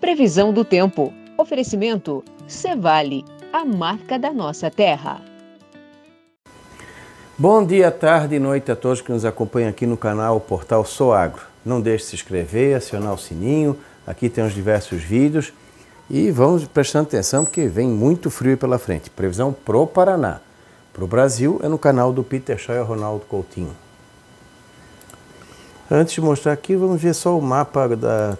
Previsão do tempo. Oferecimento Cevale, a marca da nossa terra. Bom dia, tarde e noite a todos que nos acompanham aqui no canal Portal Sou Agro. Não deixe de se inscrever, acionar o sininho. Aqui tem os diversos vídeos. E vamos prestando atenção porque vem muito frio pela frente. Previsão pro Paraná. Pro Brasil é no canal do Peter Shaw e Ronaldo Coutinho. Antes de mostrar aqui, vamos ver só o mapa da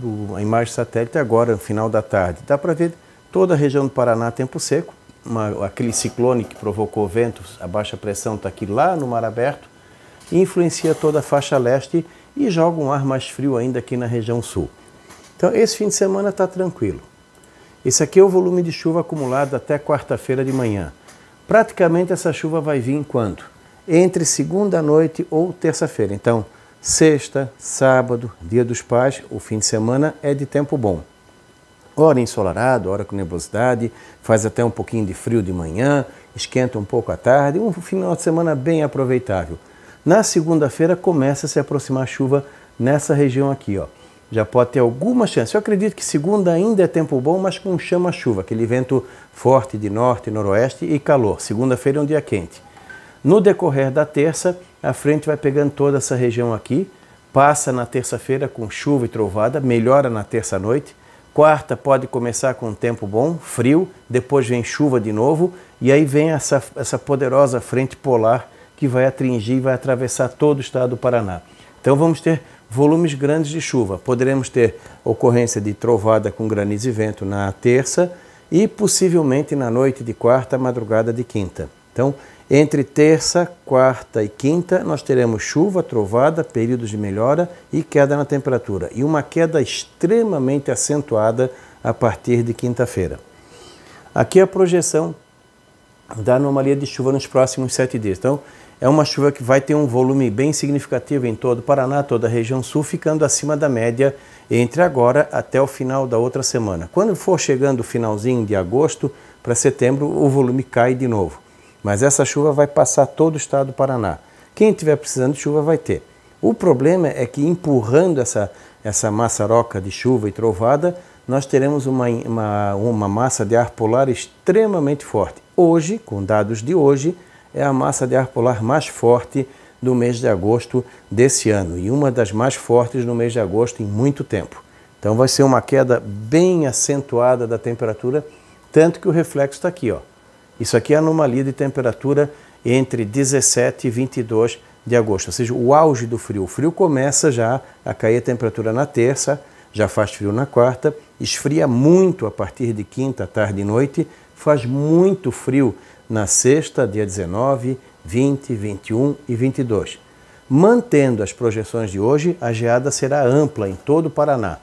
do, a imagem satélite agora, no final da tarde. Dá para ver toda a região do Paraná tempo seco, uma, aquele ciclone que provocou ventos, a baixa pressão está aqui lá no mar aberto, influencia toda a faixa leste e joga um ar mais frio ainda aqui na região sul. Então esse fim de semana está tranquilo. Esse aqui é o volume de chuva acumulado até quarta-feira de manhã. Praticamente essa chuva vai vir quando? Entre segunda noite ou terça-feira. Então, Sexta, sábado, dia dos pais, o fim de semana é de tempo bom. Hora ensolarado, hora com nebulosidade, faz até um pouquinho de frio de manhã, esquenta um pouco à tarde, um final de semana bem aproveitável. Na segunda-feira começa a se aproximar chuva nessa região aqui, ó. Já pode ter alguma chance. Eu acredito que segunda ainda é tempo bom, mas com chama-chuva, aquele vento forte de norte, noroeste e calor. Segunda-feira é um dia quente. No decorrer da terça, a frente vai pegando toda essa região aqui, passa na terça-feira com chuva e trovada, melhora na terça-noite. Quarta pode começar com um tempo bom, frio, depois vem chuva de novo e aí vem essa, essa poderosa frente polar que vai atingir e vai atravessar todo o estado do Paraná. Então vamos ter volumes grandes de chuva. Poderemos ter ocorrência de trovada com granizo e vento na terça e possivelmente na noite de quarta, madrugada de quinta. Então, entre terça, quarta e quinta, nós teremos chuva, trovada, períodos de melhora e queda na temperatura. E uma queda extremamente acentuada a partir de quinta-feira. Aqui a projeção da anomalia de chuva nos próximos sete dias. Então, é uma chuva que vai ter um volume bem significativo em todo o Paraná, toda a região sul, ficando acima da média entre agora até o final da outra semana. Quando for chegando o finalzinho de agosto para setembro, o volume cai de novo. Mas essa chuva vai passar todo o estado do Paraná. Quem estiver precisando de chuva vai ter. O problema é que empurrando essa, essa maçaroca de chuva e trovada, nós teremos uma, uma, uma massa de ar polar extremamente forte. Hoje, com dados de hoje, é a massa de ar polar mais forte do mês de agosto desse ano e uma das mais fortes no mês de agosto em muito tempo. Então vai ser uma queda bem acentuada da temperatura, tanto que o reflexo está aqui, ó. Isso aqui é anomalia de temperatura entre 17 e 22 de agosto, ou seja, o auge do frio. O frio começa já a cair a temperatura na terça, já faz frio na quarta, esfria muito a partir de quinta, tarde e noite, faz muito frio na sexta, dia 19, 20, 21 e 22. Mantendo as projeções de hoje, a geada será ampla em todo o Paraná.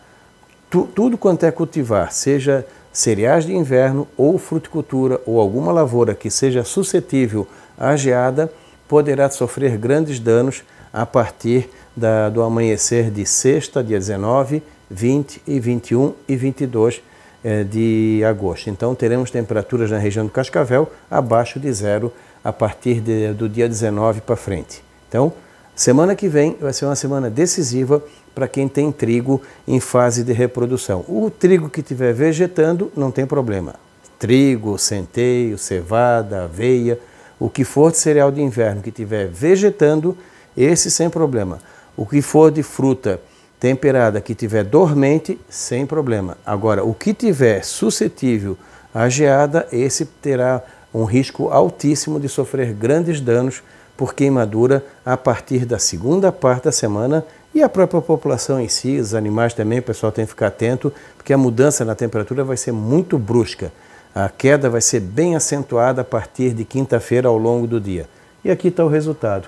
Tu, tudo quanto é cultivar, seja cereais de inverno ou fruticultura ou alguma lavoura que seja suscetível à geada poderá sofrer grandes danos a partir da, do amanhecer de sexta, dia 19, 20 e 21 e 22 eh, de agosto. Então teremos temperaturas na região do Cascavel abaixo de zero a partir de, do dia 19 para frente. Então, Semana que vem vai ser uma semana decisiva para quem tem trigo em fase de reprodução. O trigo que estiver vegetando não tem problema. Trigo, centeio, cevada, aveia, o que for de cereal de inverno que estiver vegetando, esse sem problema. O que for de fruta temperada que tiver dormente, sem problema. Agora, o que tiver suscetível à geada, esse terá um risco altíssimo de sofrer grandes danos por queimadura a partir da segunda parte da semana e a própria população em si, os animais também, o pessoal tem que ficar atento, porque a mudança na temperatura vai ser muito brusca. A queda vai ser bem acentuada a partir de quinta-feira ao longo do dia. E aqui está o resultado.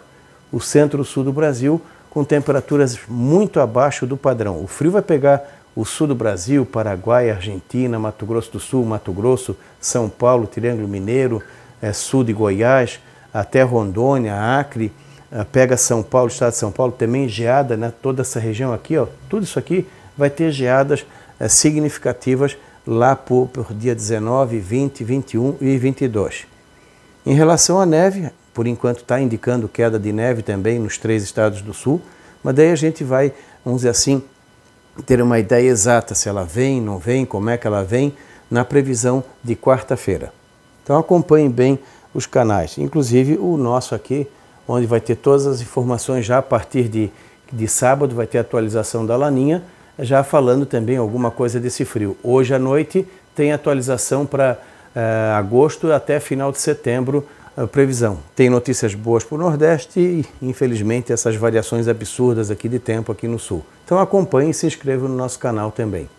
O centro-sul do Brasil com temperaturas muito abaixo do padrão. O frio vai pegar o sul do Brasil, Paraguai, Argentina, Mato Grosso do Sul, Mato Grosso, São Paulo, Triângulo Mineiro, é, sul de Goiás, até Rondônia, Acre, eh, pega São Paulo, estado de São Paulo, também geada, né? toda essa região aqui, ó, tudo isso aqui vai ter geadas é, significativas lá por, por dia 19, 20, 21 e 22. Em relação à neve, por enquanto está indicando queda de neve também nos três estados do sul, mas daí a gente vai, vamos dizer assim, ter uma ideia exata se ela vem, não vem, como é que ela vem, na previsão de quarta-feira. Então acompanhe bem os canais, inclusive o nosso aqui, onde vai ter todas as informações já a partir de, de sábado, vai ter atualização da Laninha, já falando também alguma coisa desse frio. Hoje à noite tem atualização para eh, agosto até final de setembro, eh, previsão. Tem notícias boas para o Nordeste e, infelizmente, essas variações absurdas aqui de tempo aqui no Sul. Então acompanhe e se inscreva no nosso canal também.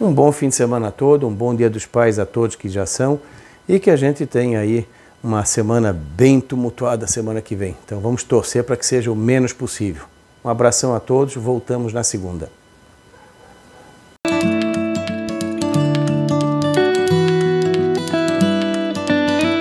Um bom fim de semana a todo, um bom dia dos pais a todos que já são e que a gente tenha aí uma semana bem tumultuada semana que vem. Então vamos torcer para que seja o menos possível. Um abração a todos, voltamos na segunda.